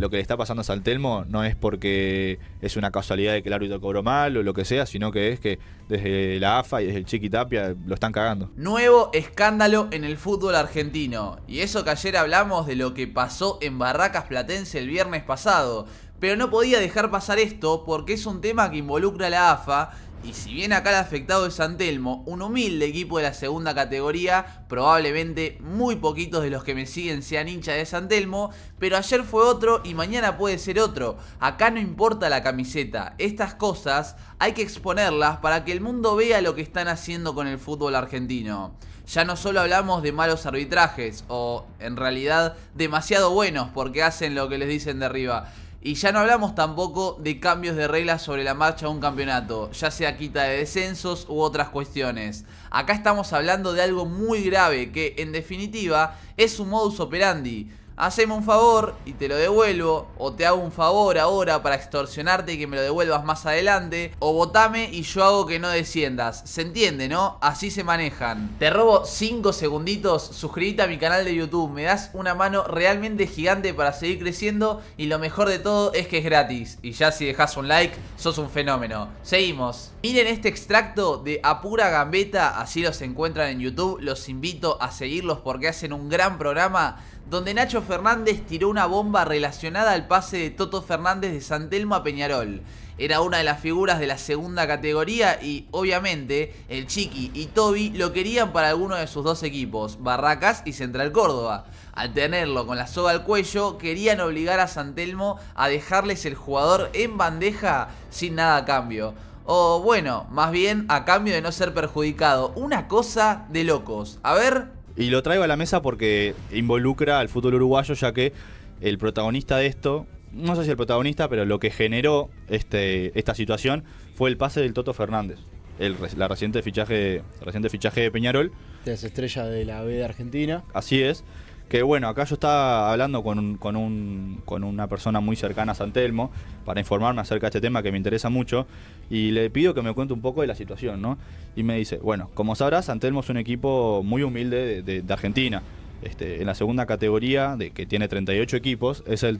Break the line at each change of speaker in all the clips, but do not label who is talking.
lo que le está pasando a Saltelmo no es porque es una casualidad de que el árbitro cobró mal o lo que sea, sino que es que desde la AFA y desde el Chiqui Tapia lo están cagando.
Nuevo escándalo en el fútbol argentino. Y eso que ayer hablamos de lo que pasó en Barracas Platense el viernes pasado. Pero no podía dejar pasar esto porque es un tema que involucra a la AFA y si bien acá el afectado es Santelmo, un humilde equipo de la segunda categoría, probablemente muy poquitos de los que me siguen sean hinchas de Santelmo, pero ayer fue otro y mañana puede ser otro. Acá no importa la camiseta, estas cosas hay que exponerlas para que el mundo vea lo que están haciendo con el fútbol argentino. Ya no solo hablamos de malos arbitrajes, o en realidad demasiado buenos porque hacen lo que les dicen de arriba y ya no hablamos tampoco de cambios de reglas sobre la marcha de un campeonato, ya sea quita de descensos u otras cuestiones. Acá estamos hablando de algo muy grave que, en definitiva, es un modus operandi haceme un favor y te lo devuelvo, o te hago un favor ahora para extorsionarte y que me lo devuelvas más adelante, o votame y yo hago que no desciendas. Se entiende, ¿no? Así se manejan. Te robo 5 segunditos, suscríbete a mi canal de YouTube, me das una mano realmente gigante para seguir creciendo y lo mejor de todo es que es gratis. Y ya si dejas un like, sos un fenómeno. Seguimos. Miren este extracto de Apura Gambeta, así los encuentran en YouTube, los invito a seguirlos porque hacen un gran programa donde Nacho Fernández tiró una bomba relacionada al pase de Toto Fernández de Santelmo a Peñarol. Era una de las figuras de la segunda categoría y, obviamente, el Chiqui y Toby lo querían para alguno de sus dos equipos, Barracas y Central Córdoba. Al tenerlo con la soga al cuello, querían obligar a Santelmo a dejarles el jugador en bandeja sin nada a cambio. O bueno, más bien a cambio de no ser perjudicado. Una cosa de locos. A ver,
y lo traigo a la mesa porque involucra al fútbol uruguayo, ya que el protagonista de esto, no sé si el protagonista, pero lo que generó este, esta situación fue el pase del Toto Fernández. El, la reciente fichaje, reciente fichaje de Peñarol. Es estrella de la B de Argentina. Así es. Que bueno, acá yo estaba hablando con, con, un, con una persona muy cercana a Santelmo para informarme acerca de este tema que me interesa mucho y le pido que me cuente un poco de la situación, ¿no? Y me dice, bueno, como sabrás, Santelmo es un equipo muy humilde de, Argentina. Este, en la segunda categoría, de, que tiene 38 equipos, es el,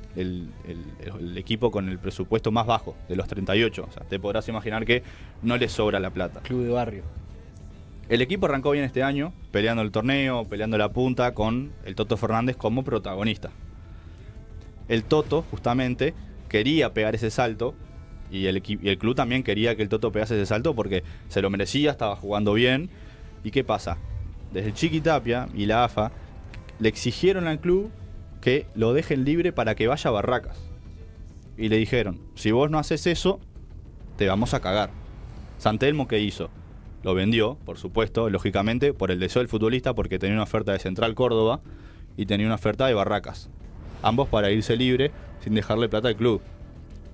equipo con el presupuesto más bajo de los 38. O sea, te podrás imaginar que no le sobra la plata. Club de barrio. El equipo arrancó bien este año, peleando el torneo, peleando la punta con el Toto Fernández como protagonista. El Toto, justamente, quería pegar ese salto y el, el club también quería que el Toto pegase ese salto porque se lo merecía, estaba jugando bien. ¿Y qué pasa? Desde Chiquitapia y la AFA le exigieron al club que lo dejen libre para que vaya a Barracas. Y le dijeron, si vos no haces eso, te vamos a cagar. Santelmo, ¿qué hizo? Lo vendió, por supuesto, lógicamente, por el deseo del futbolista, porque tenía una oferta de Central Córdoba y tenía una oferta de Barracas. Ambos para irse libre sin dejarle plata al club.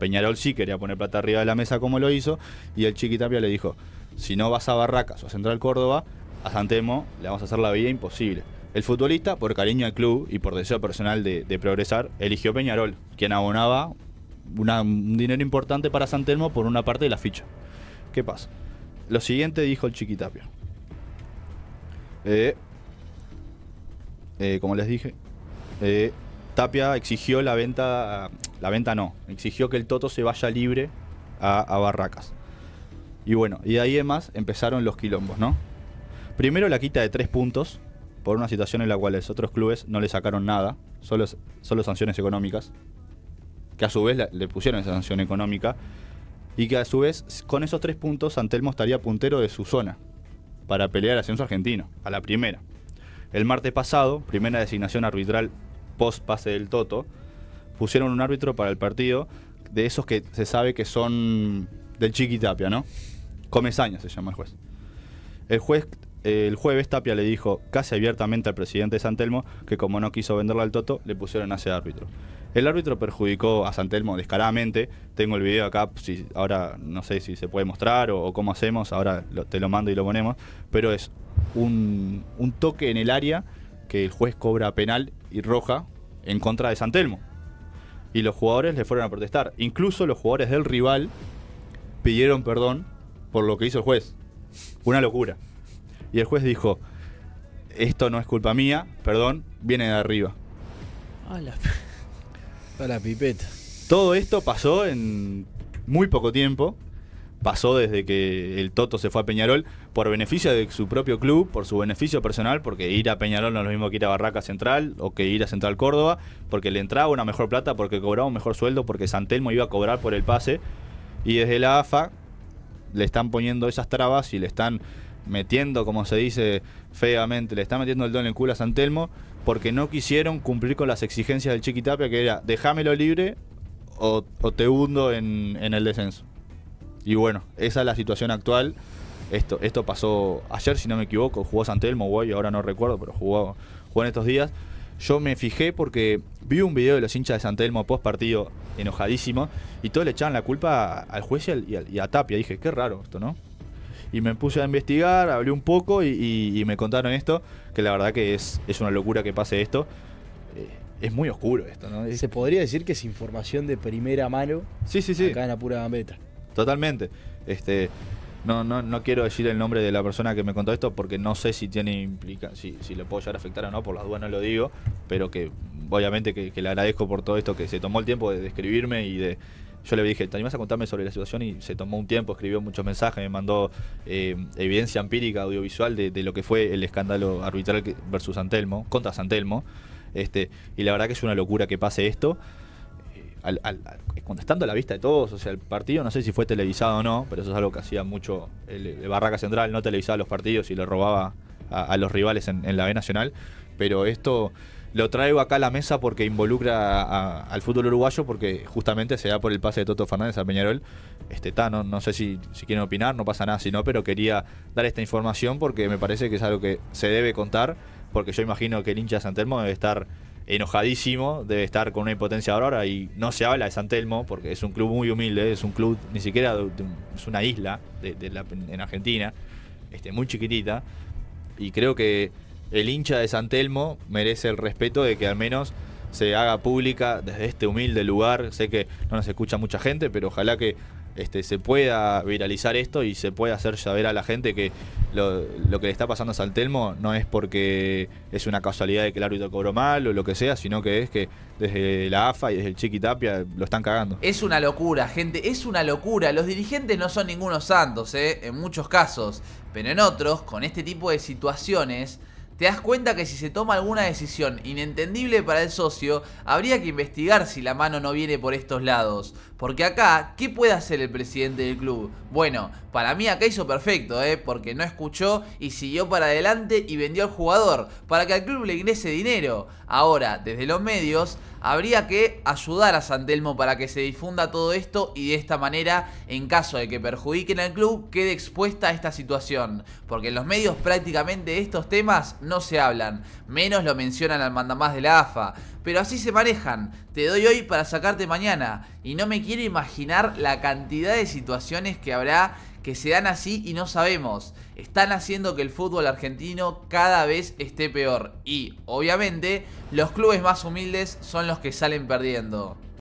Peñarol sí quería poner plata arriba de la mesa como lo hizo y el Chiquitapia le dijo, si no vas a Barracas o a Central Córdoba, a Santemo le vamos a hacer la vida imposible. El futbolista, por cariño al club y por deseo personal de, progresar, eligió Peñarol, quien abonaba un dinero importante para Santelmo por una parte de la ficha. ¿Qué pasa? Lo siguiente dijo el chiqui Tapia eh, eh, como les dije, eh, Tapia exigió la venta, la venta no, exigió que el Toto se vaya libre a, Barracas. Y bueno, y de ahí además más empezaron los quilombos, ¿no? Primero la quita de tres puntos, por una situación en la cual los otros clubes no le sacaron nada, solo, solo sanciones económicas, que a su vez le pusieron esa sanción económica y que a su vez con esos tres puntos Santelmo estaría puntero de su zona para pelear el ascenso argentino, a la primera. El martes pasado, primera designación arbitral post pase del Toto, pusieron un árbitro para el partido de esos que se sabe que son del Chiquitapia, ¿no? Comesaña se llama el juez. El juez el jueves Tapia le dijo casi abiertamente al presidente de Santelmo que como no quiso venderla al Toto, le pusieron a ese árbitro. El árbitro perjudicó a Santelmo descaradamente. Tengo el video acá, si, ahora no sé si se puede mostrar o, cómo hacemos, ahora te lo mando y lo ponemos, pero es un, un toque en el área que el juez cobra penal y roja en contra de Santelmo. Y los jugadores le fueron a protestar. Incluso los jugadores del rival pidieron perdón por lo que hizo el juez. Una locura. Y el juez dijo, esto no es culpa mía, perdón, viene de arriba.
A la, pipeta.
Todo esto pasó en muy poco tiempo. Pasó desde que el Toto se fue a Peñarol por beneficio de su propio club, por su beneficio personal, porque ir a Peñarol no es lo mismo que ir a Barraca Central o que ir a Central Córdoba, porque le entraba una mejor plata, porque cobraba un mejor sueldo, porque Santelmo iba a cobrar por el pase. Y desde la AFA le están poniendo esas trabas y le están metiendo, como se dice feamente, le está metiendo el don en el culo a Santelmo porque no quisieron cumplir con las exigencias del Tapia que era dejámelo libre o, te hundo en, el descenso. Y bueno, esa es la situación actual. Esto, esto pasó ayer, si no me equivoco, jugó Santelmo, ahora no recuerdo, pero jugó, en estos días. Yo me fijé porque vi un video de los hinchas de Santelmo post partido enojadísimo y todos le echaban la culpa al juez y, y a Tapia. Dije, qué raro esto, ¿no? y me puse a investigar, hablé un poco y, me contaron esto, que la verdad que es, es una locura que pase esto. Eh, es muy oscuro esto, ¿no? Se podría decir que es información de primera mano sí, sí, sí. acá en pura Gambeta. Totalmente. Este, no, no, quiero decir el nombre de la persona que me contó esto porque no sé si tiene implica si, si le puedo llegar a afectar o no, por las dudas no lo digo, pero que obviamente que, que le agradezco por todo esto que se tomó el tiempo de describirme y de, yo le dije, ¿te animás a contarme sobre la situación? Y se tomó un tiempo, escribió muchos mensajes, me mandó eh, evidencia empírica, audiovisual de, lo que fue el escándalo arbitral versus Santelmo, contra Santelmo. Este, y la verdad que es una locura que pase esto. Eh, al, contestando a la vista de todos, o sea, el partido no sé si fue televisado o no, pero eso es algo que hacía mucho el, Barraca Central, no televisaba los partidos y lo robaba a, los rivales en, en la B Nacional, pero esto lo traigo acá a la mesa porque involucra al fútbol uruguayo, porque justamente se da por el pase de Toto Fernández a Peñarol. Este, no, sé si, si, quieren opinar, no pasa nada si no, pero quería dar esta información porque me parece que es algo que se debe contar, porque yo imagino que el hincha de San debe estar enojadísimo, debe estar con una impotencia ahora y no se habla de Santelmo, porque es un club muy humilde, es un club ni siquiera, es una isla de, en Argentina, este, muy chiquitita, y creo que el hincha de San Telmo merece el respeto de que al menos se haga pública desde este humilde lugar. Sé que no nos escucha mucha gente, pero ojalá que este, se pueda viralizar esto y se pueda hacer saber a la gente que lo, que le está pasando a Telmo no es porque es una casualidad de que el árbitro cobró mal o lo que sea, sino que es que desde la AFA y desde el Chiqui Tapia lo están cagando.
Es una locura, gente, es una locura. Los dirigentes no son ningunos santos, eh, en muchos casos, pero en otros, con este tipo de situaciones te das cuenta que si se toma alguna decisión inentendible para el socio, habría que investigar si la mano no viene por estos lados. Porque acá, ¿qué puede hacer el presidente del club? Bueno, para mí acá hizo perfecto, ¿eh? porque no escuchó y siguió para adelante y vendió al jugador para que al club le ingrese dinero. Ahora, desde los medios, habría que ayudar a Santelmo para que se difunda todo esto y de esta manera, en caso de que perjudiquen al club, quede expuesta a esta situación. Porque en los medios prácticamente estos temas no se hablan, menos lo mencionan al mandamás de la AFA. Pero así se manejan, te doy hoy para sacarte mañana. Y no me quiero imaginar la cantidad de situaciones que habrá que se dan así y no sabemos. Están haciendo que el fútbol argentino cada vez esté peor. Y, obviamente, los clubes más humildes son los que salen perdiendo.